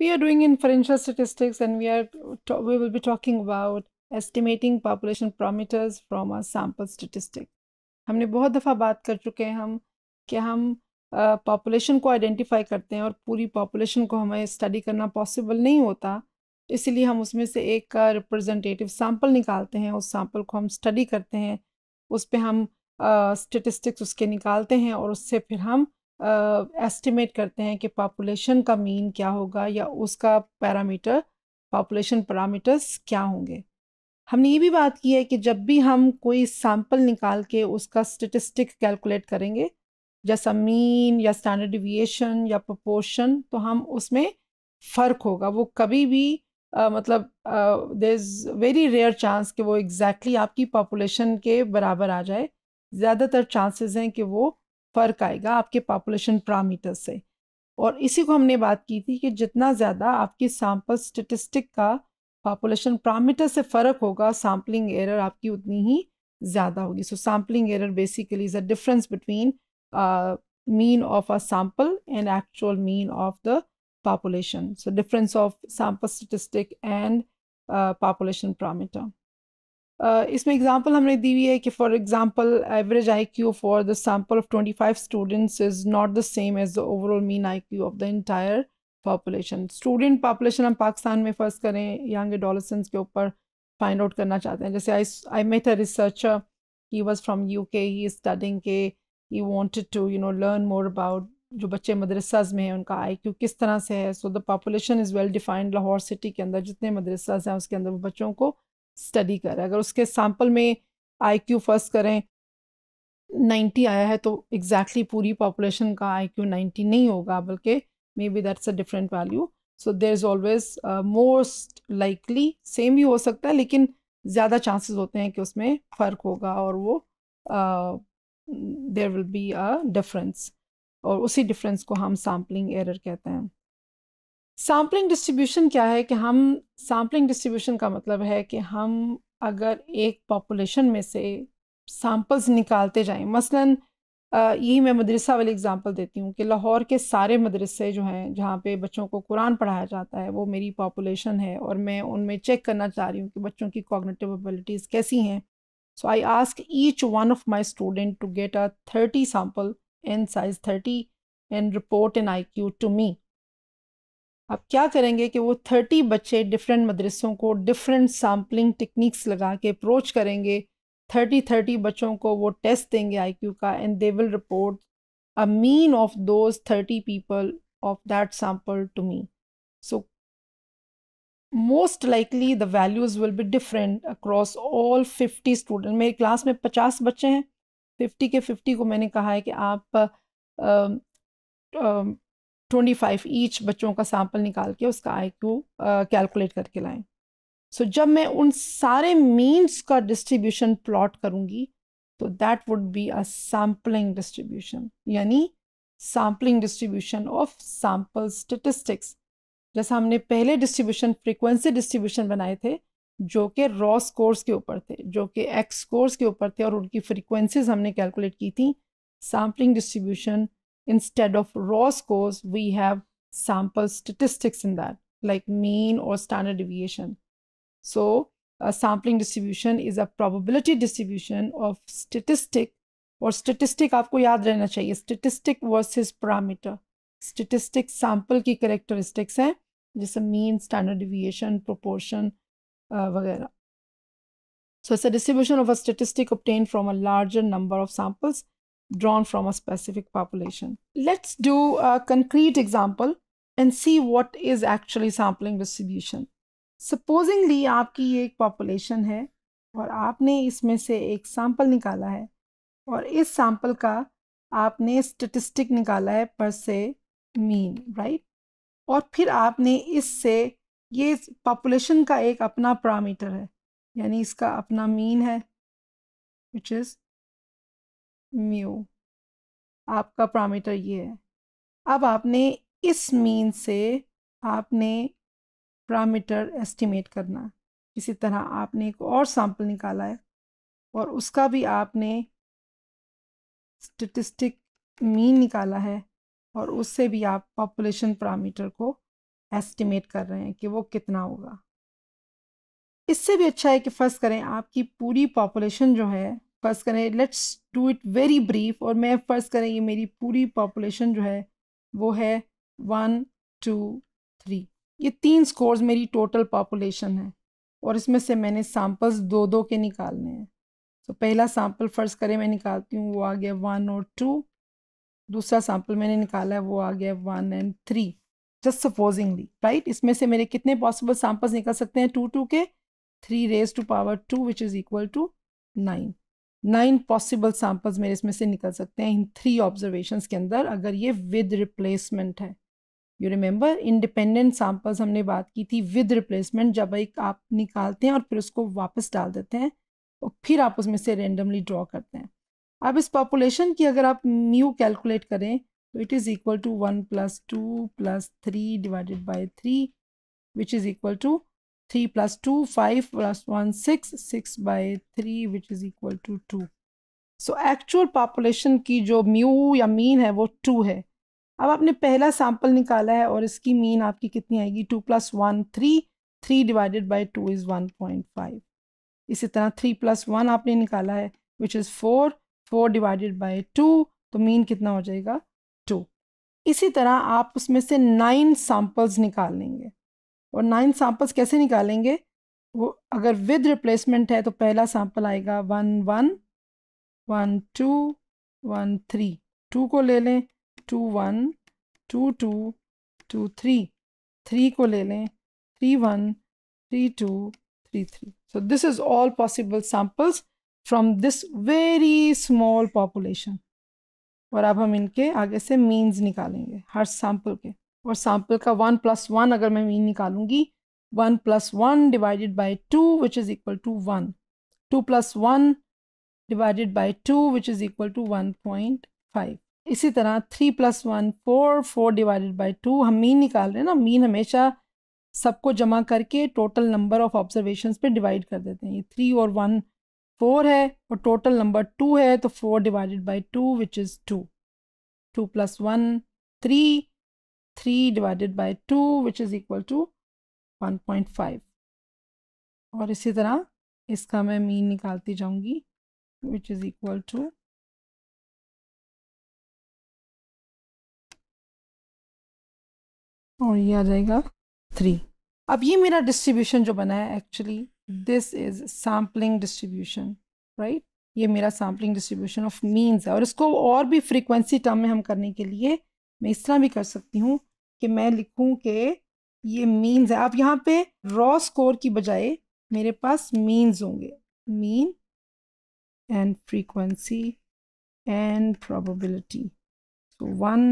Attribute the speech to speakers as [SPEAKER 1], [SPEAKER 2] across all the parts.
[SPEAKER 1] we are doing inferential statistics and we are we will be talking about estimating population parameters from a sample statistic हमने बहुत दफ़ा बात कर चुके हैं हम कि हम पॉपुलेशन uh, को आइडेंटिफाई करते हैं और पूरी पॉपुलेशन को हमें स्टडी करना पॉसिबल नहीं होता इसीलिए हम उसमें से एक का रिप्रेजेंटेटिव सैम्पल निकालते हैं उस सैम्पल को हम स्टडी करते हैं उस पर हम स्टेटिस्टिक्स uh, उसके निकालते हैं और उससे फिर हम एस्टिमेट करते हैं कि पॉपुलेशन का मीन क्या होगा या उसका पैरामीटर पॉपुलेशन पैरामीटर्स क्या होंगे हमने ये भी बात की है कि जब भी हम कोई सैम्पल निकाल के उसका स्टेटिस्टिक कैलकुलेट करेंगे जैसा मीन या स्टैंडर्ड डिविएशन या प्रोपोर्शन तो हम उसमें फ़र्क होगा वो कभी भी आ, मतलब there is very rare chance कि वो एग्जैक्टली exactly आपकी पॉपुलेशन के बराबर आ जाए ज़्यादातर चांसेस हैं कि वो फ़र्क आएगा आपके पॉपुलेशन पैरामीटर से और इसी को हमने बात की थी कि जितना ज़्यादा आपकी सैम्पल स्टेटिस्टिक का पॉपुलेशन पैरामीटर से फ़र्क होगा सैम्पलिंग एरर आपकी उतनी ही ज़्यादा होगी so sampling error basically is a difference between mean of a sample and actual mean of the population so difference of sample statistic and population parameter Uh, इसमें example हमने दी हुई है कि for example average IQ for the sample of 25 students is not the same as the overall mean IQ of the entire population student population हम पाकिस्तान में first करें young adolescence के ऊपर फाइंड आउट करना चाहते हैं जैसे I I met a researcher he was from U K he studying के he wanted to you know learn more about जो बच्चे मदरसाज में हैं उनका आई क्यू किस तरह से है so the population is well defined Lahore city के अंदर जितने मदरसाज हैं उसके अंदर बच्चों को स्टडी करें अगर उसके सैम्पल में आई क्यू फर्स्ट करें 90 आया है तो एग्जैक्टली exactly पूरी पॉपुलेशन का आई क्यू नाइन्टी नहीं होगा बल्कि maybe that's a different value so there is always most likely same भी हो सकता है लेकिन ज़्यादा चांसेस होते हैं कि उसमें फ़र्क होगा और वो there will be a difference और उसी डिफरेंस को हम सैम्पलिंग एरर कहते हैं सैम्पलिंग डिस्ट्रीब्यूशन क्या है कि हम सैम्पलिंग डिस्ट्रीब्यूशन का मतलब है कि हम अगर एक पॉपुलेशन में से सैम्पल्स निकालते जाएं मसलन यही मैं मदरसा वाली एग्जांपल देती हूँ कि लाहौर के सारे मदरसे जो हैं जहाँ पे बच्चों को कुरान पढ़ाया जाता है वो मेरी पॉपुलेशन है और मैं उनमें चेक करना चाह रही हूँ कि बच्चों की कॉग्नेटिव एबिलिटीज़ कैसी हैं so I ask each one of my student to get a thirty sample n size thirty and report an I Q to me आप क्या करेंगे कि वो थर्टी बच्चे डिफरेंट मदरसों को डिफरेंट सैम्पलिंग टेक्निक्स लगा के अप्रोच करेंगे थर्टी थर्टी बच्चों को वो टेस्ट देंगे आईक्यू का and they will report a mean of those thirty people of that sample to me so most likely the values will be different across all fifty student मेरी class में पचास बच्चे हैं फिफ्टी के fifty को मैंने कहा है कि आप ट्वेंटी फाइव ईच बच्चों का सैम्पल निकाल के उसका आई क्यू कैलकुलेट करके लाएँ सो so, जब मैं उन सारे मीन्स का डिस्ट्रीब्यूशन प्लॉट करूँगी तो that would be a sampling distribution यानी sampling distribution of sample statistics जैसा हमने पहले डिस्ट्रीब्यूशन फ्रिक्वेंसी डिस्ट्रीब्यूशन बनाए थे जो कि रॉ स्कोर्स के ऊपर थे जो कि एक्स स्कोर्स के ऊपर थे और उनकी फ्रिक्वेंसीज हमने कैलकुलेट की थी sampling distribution instead of raw scores, we have sample statistics in that, like mean or standard deviation. So a sampling distribution is a probability distribution of statistic or statistic aapko yaad rehna chahiye, statistic versus parameter. Statistics, sample ki characteristics hai, just a mean, standard deviation, proportion, uh, so it's a distribution of a statistic obtained from a larger number of samples. drawn from a specific population. Let's do a concrete example and see what is actually sampling distribution. Supposingly आपकी ये एक population है और आपने इसमें से एक sample निकाला है और इस सैंपल का आपने स्टेटिस्टिक निकाला है पर से मीन राइट और फिर आपने इससे ये पॉपुलेशन का एक अपना पैरामीटर है यानी इसका अपना मीन है विच इज़ म्यू आपका प्रामीटर ये है अब आपने इस मीन से आपने प्रामीटर एस्टिमेट करना इसी तरह आपने एक और सैम्पल निकाला है और उसका भी आपने स्टेटिस्टिक मीन निकाला है और उससे भी आप पॉपुलेशन पैरामीटर को एस्टिमेट कर रहे हैं कि वो कितना होगा इससे भी अच्छा है कि फर्स्ट करें आपकी पूरी पॉपुलेशन जो है फर्स्ट करें let's do it very brief और मैं फर्स्ट करें ये मेरी पूरी पॉपुलेशन जो है वो है वन टू थ्री ये तीन स्कोर्स मेरी टोटल पॉपुलेशन है और इसमें से मैंने सैंपल्स दो दो के निकालने हैं तो पहला सैंपल फर्स्ट करें मैं निकालती हूँ वो आ गया वन और टू दूसरा सैंपल मैंने निकाला है वो आ गया one and three just supposingly right इसमें से मेरे कितने पॉसिबल सैंपल्स निकल सकते हैं टू टू के three raise to power two which is equal to nine nine possible samples मेरे इसमें से निकल सकते हैं इन थ्री ऑब्जर्वेशंस के अंदर अगर ये विद रिप्लेसमेंट है यू रिमेंबर इंडिपेंडेंट सैम्पल्स हमने बात की थी विद रिप्लेसमेंट जब एक आप निकालते हैं और फिर उसको वापस डाल देते हैं और फिर आप उसमें से रेंडमली ड्रॉ करते हैं अब इस पॉपुलेशन की अगर आप म्यू कैलकुलेट करें तो it is equal to one plus two plus three divided by three which is equal to 3 plus 2, 5 plus 1, 6, 6 by 3 which is equal to 2. So actual population की जो म्यू या मीन है वो टू है अब आपने पहला सैम्पल निकाला है और इसकी मीन आपकी कितनी आएगी two plus one three three divided by two is one point five इसी तरह थ्री प्लस वन आपने निकाला है which is four four divided by two तो मीन कितना हो जाएगा टू इसी तरह आप उसमें से नाइन सैम्पल्स निकाल लेंगे और नाइन सैम्पल्स कैसे निकालेंगे वो अगर विद रिप्लेसमेंट है तो पहला सैम्पल आएगा one one one two one three two को ले लें two one two two two three three को ले लें three one three two three three so this is all possible samples from this very small population और अब हम इनके आगे से मीन्स निकालेंगे हर सैंपल के और सैम्पल का वन प्लस वन अगर मैं मीन निकालूंगी one plus one divided by two which is equal to one two plus one divided by two which is equal to one point five इसी तरह three plus one four four divided by two हम mean निकाल रहे हैं ना mean हमेशा सबको जमा करके टोटल नंबर ऑफ ऑब्जर्वेशन पे डिवाइड कर देते हैं ये थ्री और वन फोर है और टोटल नंबर टू है तो four divided by two which is two two plus one three 3 divided by 2 which is equal to 1.5 और इसी तरह इसका मैं मीन निकालती जाऊंगी which is equal to और ये आ जाएगा थ्री अब ये मेरा डिस्ट्रीब्यूशन जो बना है actually this is sampling distribution right ये मेरा सैम्पलिंग डिस्ट्रीब्यूशन ऑफ मीन्स है और इसको और भी फ्रीक्वेंसी टर्म में हम करने के लिए मैं इस तरह भी कर सकती हूँ कि मैं लिखूं कि ये मीन्स है आप यहाँ पे रॉ स्कोर की बजाय मेरे पास मीन्स होंगे mean and frequency and probability तो one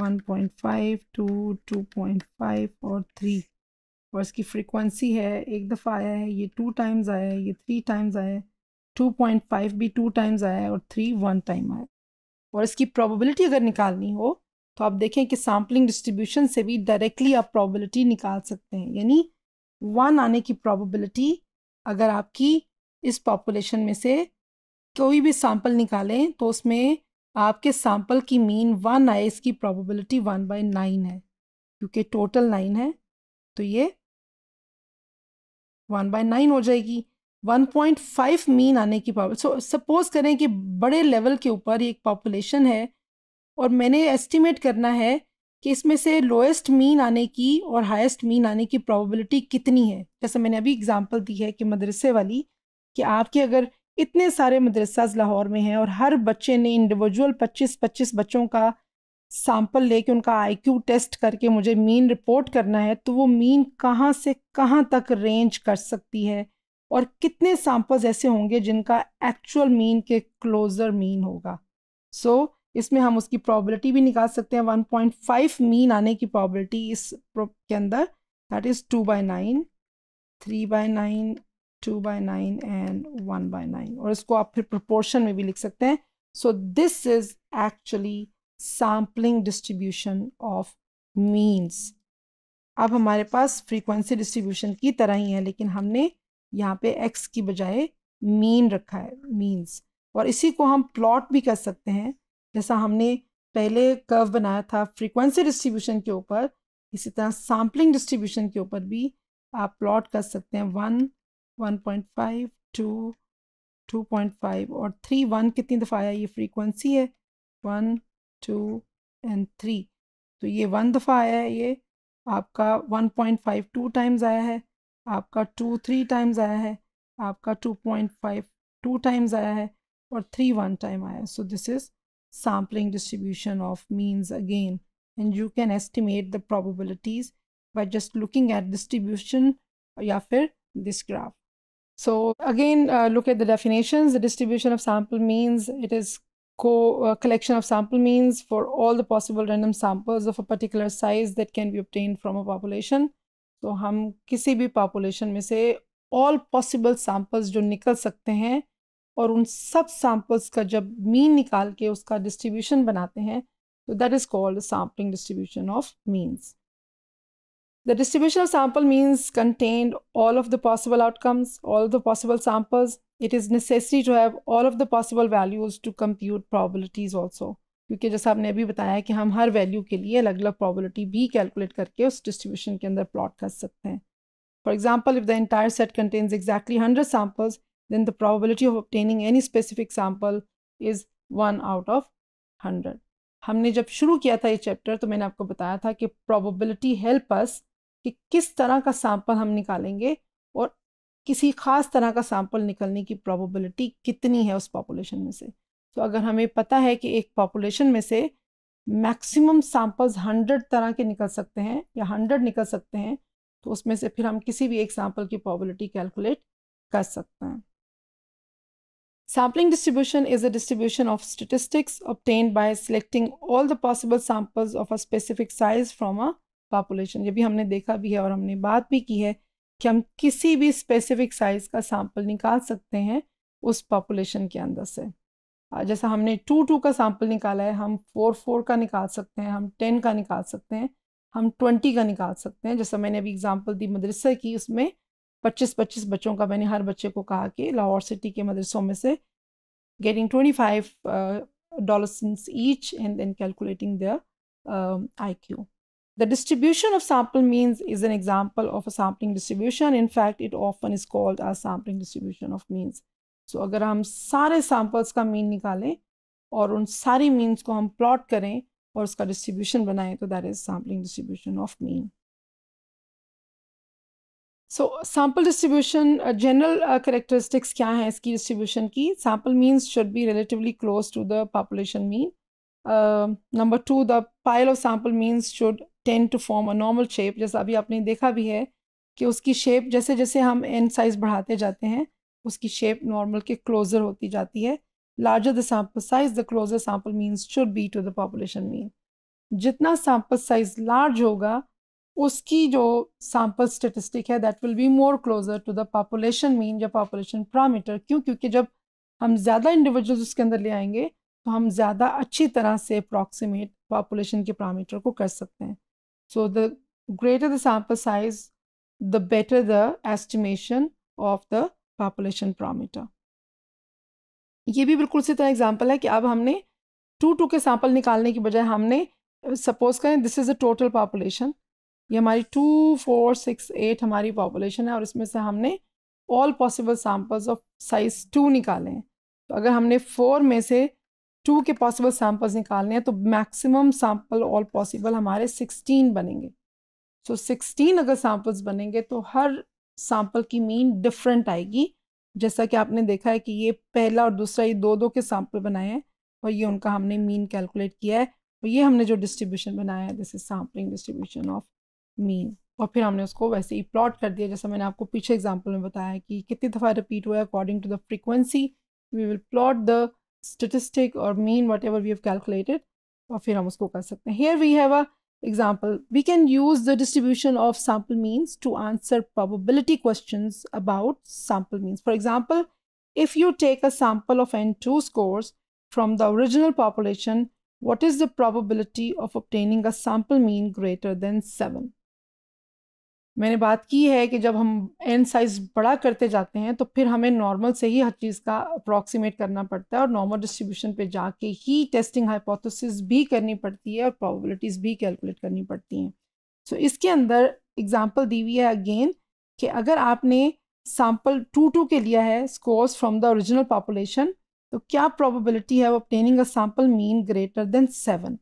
[SPEAKER 1] one point five two two point five और थ्री और इसकी फ्रीक्वेंसी है एक दफ़ा आया है ये टू टाइम्स आया है ये थ्री टाइम्स आया है टू पॉइंट फाइव भी टू टाइम्स आया है और थ्री वन टाइम आया और इसकी प्रोबेबिलिटी अगर निकालनी हो तो आप देखें कि सैम्पलिंग डिस्ट्रीब्यूशन से भी डायरेक्टली आप प्रॉबिलिटी निकाल सकते हैं यानी वन आने की प्रॉबिलिटी अगर आपकी इस पॉपुलेशन में से कोई भी सैम्पल निकालें तो उसमें आपके सैम्पल की मीन वन आए इसकी प्रॉबिलिटी वन बाई नाइन है क्योंकि टोटल नाइन है तो ये वन बाई नाइन हो जाएगी वन पॉइंट फाइव मीन आने की प्रॉब सो सपोज करें कि बड़े लेवल के ऊपर एक पॉपुलेशन है और मैंने एस्टिमेट करना है कि इसमें से लोएस्ट मीन आने की और हाईएस्ट मीन आने की प्रोबेबिलिटी कितनी है जैसे मैंने अभी एग्जांपल दी है कि मदरसे वाली कि आपके अगर इतने सारे मदरसाज लाहौर में हैं और हर बच्चे ने इंडिविजुअल 25-25 बच्चों का सैंपल लेके उनका आईक्यू टेस्ट करके मुझे मीन रिपोर्ट करना है तो वो मीन कहाँ से कहाँ तक रेंज कर सकती है और कितने सैंपल्स ऐसे होंगे जिनका एक्चुअल मीन के क्लोज़र मीन होगा सो so, इसमें हम उसकी प्रॉबलिटी भी निकाल सकते हैं वन पॉइंट फाइव मीन आने की प्रॉबलिटी इस के अंदर that is two by nine three by nine two by nine and one by nine और इसको आप फिर प्रोपोर्शन में भी लिख सकते हैं so this is actually sampling distribution of means अब हमारे पास फ्रीक्वेंसी डिस्ट्रीब्यूशन की तरह ही है लेकिन हमने यहाँ पे एक्स की बजाय मीन रखा है मीन्स और इसी को हम प्लॉट भी कर सकते हैं जैसा हमने पहले कर्व बनाया था फ्रीक्वेंसी डिस्ट्रीब्यूशन के ऊपर इसी तरह सैम्पलिंग डिस्ट्रीब्यूशन के ऊपर भी आप प्लॉट कर सकते हैं one one point five two two point five और थ्री वन कितनी दफ़ा आया ये फ्रीक्वेंसी है वन टू एंड थ्री तो ये वन दफ़ा आया है ये आपका one point five two times आया है आपका टू थ्री टाइम्स आया है आपका two point five two times आया है और थ्री वन टाइम आया है so this is sampling distribution of means again and you can estimate the probabilities by just looking at distribution या this graph. So again, uh, look at the definitions. The distribution of sample means it is co uh, collection of sample means for all the possible random samples of a particular size that can be obtained from a population. so, hum kisi bhi population se all possible samples jo nikal sakte hain. और उन सब samples का जब mean निकाल के उसका distribution बनाते हैं तो that is called sampling distribution of means the distribution of sample means contained all of the possible outcomes all the possible samples it is necessary to have all of the possible values to compute compute also क्योंकि जैसा आपने अभी बताया कि हम हर value के लिए अलग अलग प्रॉबलिटी भी कैलकुलेट करके उस डिस्ट्रीब्यूशन के अंदर प्लॉट कर सकते हैं for example if the entire set contains exactly hundred samples then the probability of obtaining any specific sample is one out of hundred हमने जब शुरू किया था ये चैप्टर तो मैंने आपको बताया था कि प्रोबेबिलिटी हेल्प अस कि किस तरह का सैंपल हम निकालेंगे और किसी खास तरह का सैंपल निकलने की प्रोबेबिलिटी कितनी है उस पॉपुलेशन में से तो अगर हमें पता है कि एक पॉपुलेशन में से मैक्सिमम सैंपल्स हंड्रेड तरह के निकल सकते हैं या हंड्रेड निकल सकते हैं तो उसमें से फिर हम किसी भी एक सैंपल की प्रॉबिलिटी कैलकुलेट कर सकते हैं Sampling distribution is a distribution of statistics obtained by selecting all the possible samples of a specific size from a population. ये भी हमने देखा भी है और हमने बात भी की है कि हम किसी भी स्पेसिफिक साइज का सैंपल निकाल सकते हैं उस पॉपुलेशन के अंदर से जैसा हमने टू टू का सैंपल निकाला है हम फोर फोर का निकाल सकते हैं हम टेन का निकाल सकते हैं हम ट्वेंटी का निकाल सकते हैं जैसा मैंने अभी एग्जांपल दी मदरसा की उसमें पच्चीस पच्चीस बच्चों का मैंने हर बच्चे को कहा कि लाहौर सिटी के मदरसों में से getting twenty five dollar since each and then calculating the I Q the distribution of sample means is an example of a sampling distribution in fact it often is called a sampling distribution of means so अगर हम सारे samples का mean निकालें और उन सारी means को हम प्लॉट करें और उसका डिस्ट्रीब्यूशन बनाएं तो that is sampling distribution of means so sample distribution general characteristics क्या हैं इसकी डिस्ट्रीब्यूशन की sample means should be relatively close to the population mean number two the pile of sample means should tend to form a normal shape जैसा अभी आपने देखा भी है कि उसकी शेप जैसे जैसे हम एन साइज़ बढ़ाते जाते हैं उसकी शेप नॉर्मल के क्लोजर होती जाती है larger the sample size the closer sample means should be to the population mean जितना सैम्पल साइज लार्ज होगा उसकी जो सैम्पल स्टेटिस्टिक है that will be more closer to the population mean या पॉपुलेशन पैरामीटर क्यों क्योंकि जब हम ज़्यादा इंडिविजुअल्स उसके अंदर ले आएंगे तो हम ज़्यादा अच्छी तरह से अप्रॉक्सीमेट पॉपुलेशन के पैरामीटर को कर सकते हैं so the greater the sample size the better the estimation of the population parameter. ये भी बिल्कुल उसी तरह एग्जाम्पल है कि अब हमने टू टू के सैम्पल निकालने की बजाय हमने सपोज करें this is a total population ये हमारी टू फोर सिक्स एट हमारी पॉपुलेशन है और इसमें से हमने all possible samples of size two निकाले हैं तो अगर हमने फोर में से टू के पॉसिबल सैम्पल्स निकालने हैं तो मैक्सिमम सैम्पल ऑल पॉसिबल हमारे सिक्सटीन बनेंगे सो so, सिक्सटीन अगर सैम्पल्स बनेंगे तो हर सैम्पल की मीन डिफरेंट आएगी जैसा कि आपने देखा है कि ये पहला और दूसरा ये दो दो के सैम्पल बनाए हैं और ये उनका हमने मीन कैलकुलेट किया है और ये हमने जो डिस्ट्रीब्यूशन बनाया है this is sampling distribution of mean और फिर हमने उसको वैसे ही प्लॉट कर दिया जैसा मैंने आपको पीछे एग्जाम्पल में बताया कि कितनी दफ़ा रिपीट हुआ है according to the frequency we will plot the statistic और mean whatever we have calculated और फिर हम उसको कर सकते हैं here we have a example we can use the distribution of sample means to answer probability question about sample means for example if you take a sample of n two scores from the original population what is the probability of obtaining a sample mean greater than seven मैंने बात की है कि जब हम N size बड़ा करते जाते हैं तो फिर हमें नॉर्मल से ही हर चीज़ का अप्रॉक्सीमेट करना पड़ता है और नॉर्मल डिस्ट्रीब्यूशन पे जाके ही टेस्टिंग हाइपोथेसिस भी करनी पड़ती है और प्रोबेबिलिटीज़ भी कैलकुलेट करनी पड़ती हैं सो so, इसके अंदर एग्जाम्पल दी हुई है अगेन कि अगर आपने सैम्पल टू टू के लिया है scores from the original population तो क्या प्रॉबिलिटी है वो obtaining a sample mean greater than seven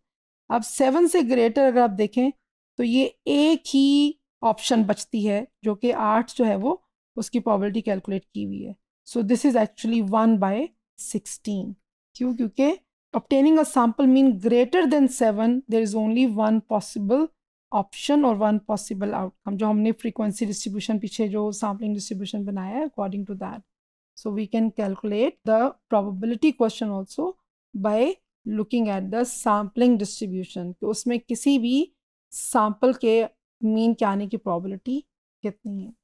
[SPEAKER 1] अब सेवन से ग्रेटर अगर आप देखें तो ये एक ही ऑप्शन बचती है जो कि आठ जो है वो उसकी प्रॉबलिटी कैलकुलेट की हुई है so this is actually one by sixteen क्यों क्योंकि obtaining a sample mean greater than seven there is only one possible option और वन पॉसिबल आउटकम जो हमने फ्रीक्वेंसी डिस्ट्रीब्यूशन पीछे जो सैम्पलिंग डिस्ट्रीब्यूशन बनाया है according to that so we can calculate the probability question also by looking at the sampling distribution उसमें किसी भी सैम्पल के मीन के आने की प्रॉबिलिटी कितनी है